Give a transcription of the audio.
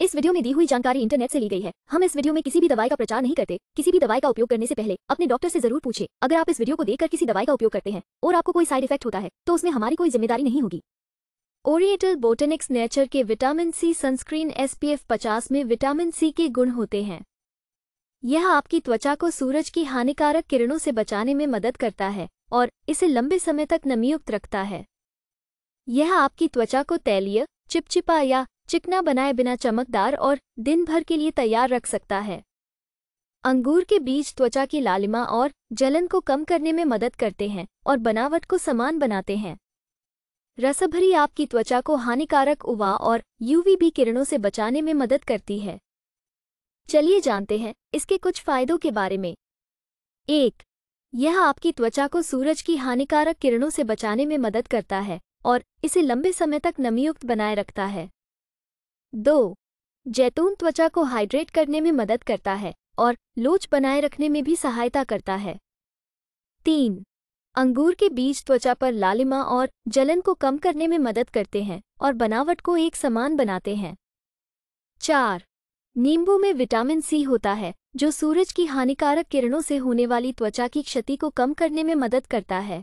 इस वीडियो में दी हुई जानकारी इंटरनेट से ली गई है हम इस वीडियो में किसी भी दवाई का प्रचार नहीं करते किसी भी दवाई का उपयोग करने से पहले अपने डॉक्टर से जरूर पूछे अगर आप इस वीडियो को देखकर किसी दवाई का उपयोग करते हैं और आपको कोई साइड इफेक्ट होता है तो उसमें हमारी कोई जिम्मेदारी नहीं होगी ओरिएटल बोटेनिक्स नेचर के विटामिन सी सनस्क्रीन एसपीएफ पी में विटामिन सी के गुण होते हैं यह आपकी त्वचा को सूरज की हानिकारक किरणों से बचाने में मदद करता है और इसे लंबे समय तक नमीयुक्त रखता है यह आपकी त्वचा को तैलीय चिपचिपा या चिकना बनाए बिना चमकदार और दिन भर के लिए तैयार रख सकता है अंगूर के बीज त्वचा की लालिमा और जलन को कम करने में मदद करते हैं और बनावट को समान बनाते हैं रसभरी आपकी त्वचा को हानिकारक उवा और यूवीबी किरणों से बचाने में मदद करती है चलिए जानते हैं इसके कुछ फायदों के बारे में एक यह आपकी त्वचा को सूरज की हानिकारक किरणों से बचाने में मदद करता है और इसे लंबे समय तक नमीयुक्त बनाए रखता है दो जैतून त्वचा को हाइड्रेट करने में मदद करता है और लोच बनाए रखने में भी सहायता करता है तीन अंगूर के बीज त्वचा पर लालिमा और जलन को कम करने में मदद करते हैं और बनावट को एक समान बनाते हैं चार नींबू में विटामिन सी होता है जो सूरज की हानिकारक किरणों से होने वाली त्वचा की क्षति को कम करने में मदद करता है